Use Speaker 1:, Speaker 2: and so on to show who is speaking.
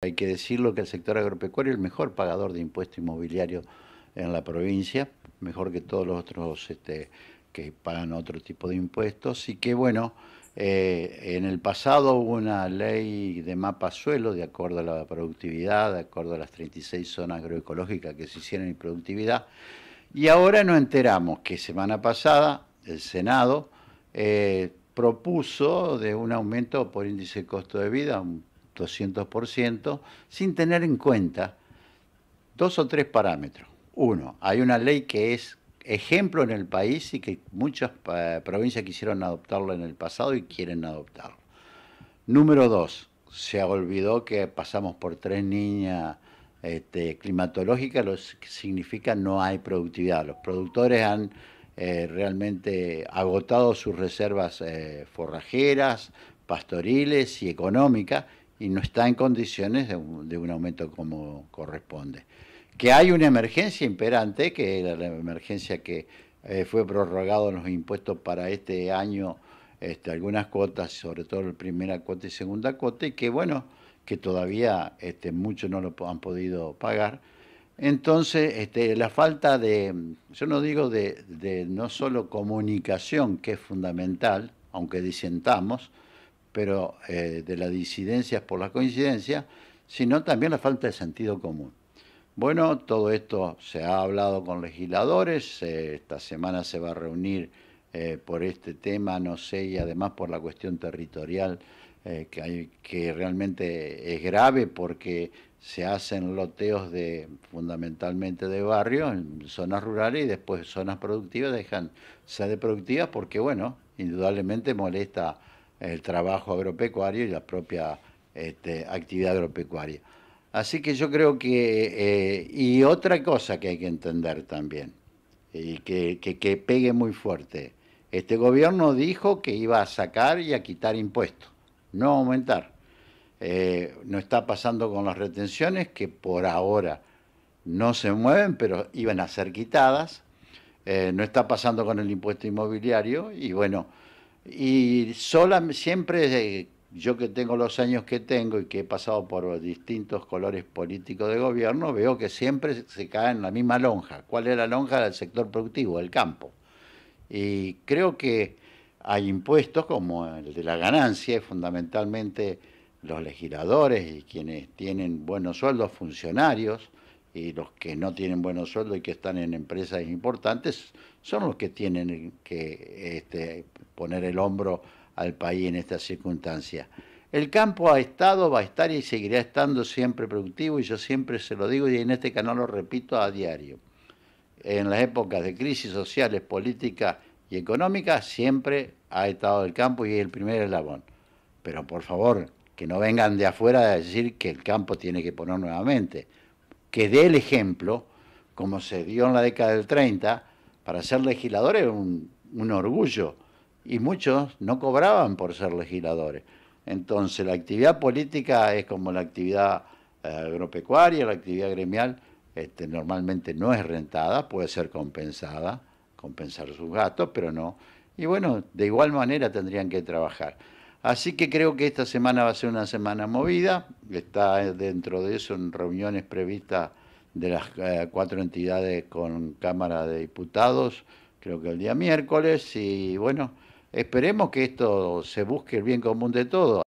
Speaker 1: Hay que decirlo que el sector agropecuario es el mejor pagador de impuestos inmobiliario en la provincia, mejor que todos los otros este, que pagan otro tipo de impuestos. Y que bueno, eh, en el pasado hubo una ley de mapa suelo, de acuerdo a la productividad, de acuerdo a las 36 zonas agroecológicas que se hicieron en productividad. Y ahora nos enteramos que semana pasada el Senado eh, propuso de un aumento por índice de costo de vida, un 200%, sin tener en cuenta dos o tres parámetros. Uno, hay una ley que es ejemplo en el país y que muchas eh, provincias quisieron adoptarla en el pasado y quieren adoptarlo. Número dos, se olvidó que pasamos por tres niñas este, climatológicas, lo que significa no hay productividad. Los productores han eh, realmente agotado sus reservas eh, forrajeras, pastoriles y económicas y no está en condiciones de un, aumento como corresponde. Que hay una emergencia imperante, que era la emergencia que eh, fue prorrogado en los impuestos para este año este, algunas cuotas, sobre todo la primera cuota y segunda cuota, y que bueno, que todavía este, muchos no lo han podido pagar. Entonces, este, la falta de, yo no digo de no solo comunicación, que es fundamental, aunque disentamos, pero eh, de las disidencias por las coincidencias, sino también la falta de sentido común. Bueno, todo esto se ha hablado con legisladores, esta semana se va a reunir eh, por este tema, no sé, y además por la cuestión territorial, eh, que, hay, que realmente es grave porque se hacen loteos de fundamentalmente de barrios, en zonas rurales y después zonas productivas dejan de productivas porque, bueno, indudablemente molesta el trabajo agropecuario y la propia este, actividad agropecuaria. Así que yo creo que, eh, y otra cosa que hay que entender también, y que, pegue muy fuerte, este gobierno dijo que iba a sacar y a quitar impuestos, no aumentar. Eh, no está pasando con las retenciones que por ahora no se mueven, pero iban a ser quitadas. Eh, no está pasando con el impuesto inmobiliario y bueno, y sola, siempre, eh, yo que tengo los años que tengo y que he pasado por distintos colores políticos de gobierno, veo que siempre se cae en la misma lonja. ¿Cuál es la lonja del sector productivo, el campo? Y creo que hay impuestos como el de la ganancia, fundamentalmente los legisladores y quienes tienen buenos sueldos, funcionarios, y los que no tienen buenos sueldos y que están en empresas importantes son los que tienen que este, poner el hombro al país en estas circunstancias. El campo ha estado, va a estar y seguirá estando siempre productivo y yo siempre se lo digo y en este canal lo repito a diario. En las épocas de crisis sociales, políticas y económicas siempre ha estado el campo y es el primer eslabón. Pero por favor, que no vengan de afuera a decir que el campo tiene que poner nuevamente que dé el ejemplo, como se dio en la década del 30, para ser legislador es un, orgullo y muchos no cobraban por ser legisladores. Entonces la actividad política es como la actividad eh, agropecuaria, la actividad gremial, este, normalmente no es rentada, puede ser compensada, compensar sus gastos, pero no. Y bueno, de igual manera tendrían que trabajar. Así que creo que esta semana va a ser una semana movida, está dentro de eso en reuniones previstas de las eh, cuatro entidades con Cámara de Diputados, creo que el día miércoles, y bueno, esperemos que esto se busque el bien común de todos.